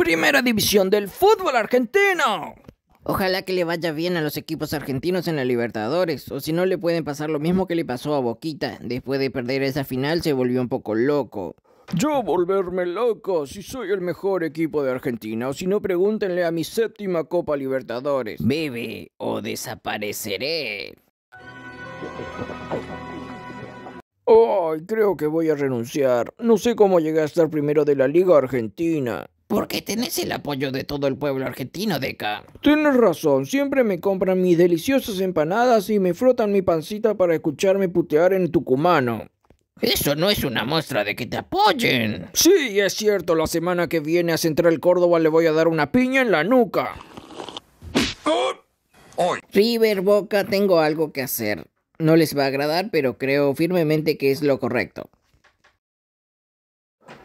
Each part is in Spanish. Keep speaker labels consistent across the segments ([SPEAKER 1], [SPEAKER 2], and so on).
[SPEAKER 1] Primera división del fútbol argentino. Ojalá que le vaya bien a los equipos argentinos en la Libertadores, o si no le pueden pasar lo mismo que le pasó a Boquita. Después de perder esa final se volvió un poco loco. Yo volverme loco si soy el mejor equipo de Argentina, o si no pregúntenle a mi séptima Copa Libertadores. Bebe o desapareceré. Ay, creo que voy a renunciar. No sé cómo llegué a estar primero de la Liga Argentina. Porque tenés el apoyo de todo el pueblo argentino, Deca. Tienes razón, siempre me compran mis deliciosas empanadas y me frotan mi pancita para escucharme putear en tucumano. Eso no es una muestra de que te apoyen. Sí, es cierto, la semana que viene a Central Córdoba le voy a dar una piña en la nuca. River Boca, tengo algo que hacer. No les va a agradar, pero creo firmemente que es lo correcto.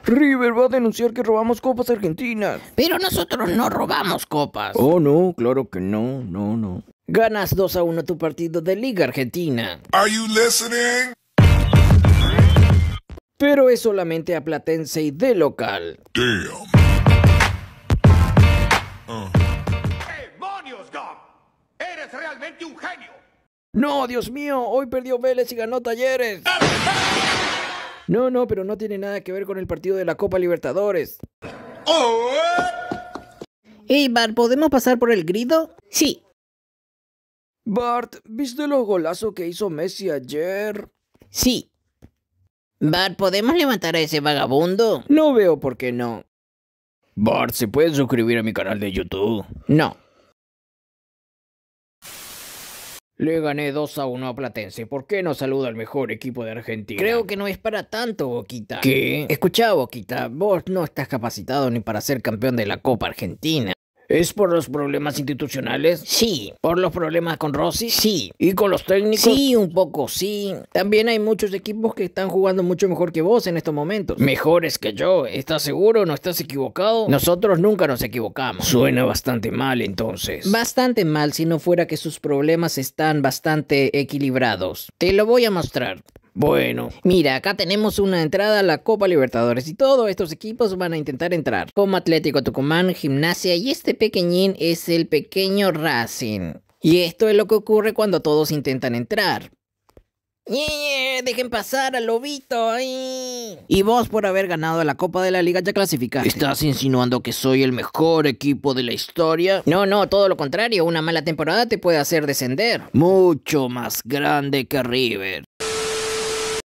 [SPEAKER 1] River va a denunciar que robamos copas argentinas. Pero nosotros no robamos copas. Oh, no, claro que no, no, no. Ganas 2 a 1 tu partido de Liga Argentina. Are you listening? Pero es solamente a Platense y de local. Damn. ¡Eres realmente un genio! No, Dios mío, hoy perdió Vélez y ganó Talleres. No, no, pero no tiene nada que ver con el partido de la Copa Libertadores. ¡Oh! Hey, Bart, ¿podemos pasar por el grido? Sí. Bart, ¿viste los golazos que hizo Messi ayer? Sí. Bart, ¿podemos levantar a ese vagabundo? No veo por qué no. Bart, ¿se puede suscribir a mi canal de YouTube? No. Le gané 2 a 1 a Platense. ¿Por qué no saluda al mejor equipo de Argentina? Creo que no es para tanto, Boquita. ¿Qué? Escucha, Boquita, vos no estás capacitado ni para ser campeón de la Copa Argentina. ¿Es por los problemas institucionales? Sí. ¿Por los problemas con Rossi? Sí. ¿Y con los técnicos? Sí, un poco, sí. También hay muchos equipos que están jugando mucho mejor que vos en estos momentos. Mejores que yo. ¿Estás seguro? ¿No estás equivocado? Nosotros nunca nos equivocamos. Suena bastante mal entonces. Bastante mal si no fuera que sus problemas están bastante equilibrados. Te lo voy a mostrar. Bueno, mira, acá tenemos una entrada a la Copa Libertadores y todos estos equipos van a intentar entrar. Como Atlético Tucumán, Gimnasia y este pequeñín es el pequeño Racing. Y esto es lo que ocurre cuando todos intentan entrar. dejen pasar al lobito. ahí. Y vos por haber ganado la Copa de la Liga ya clasificaste. ¿Estás insinuando que soy el mejor equipo de la historia? No, no, todo lo contrario, una mala temporada te puede hacer descender. Mucho más grande que River.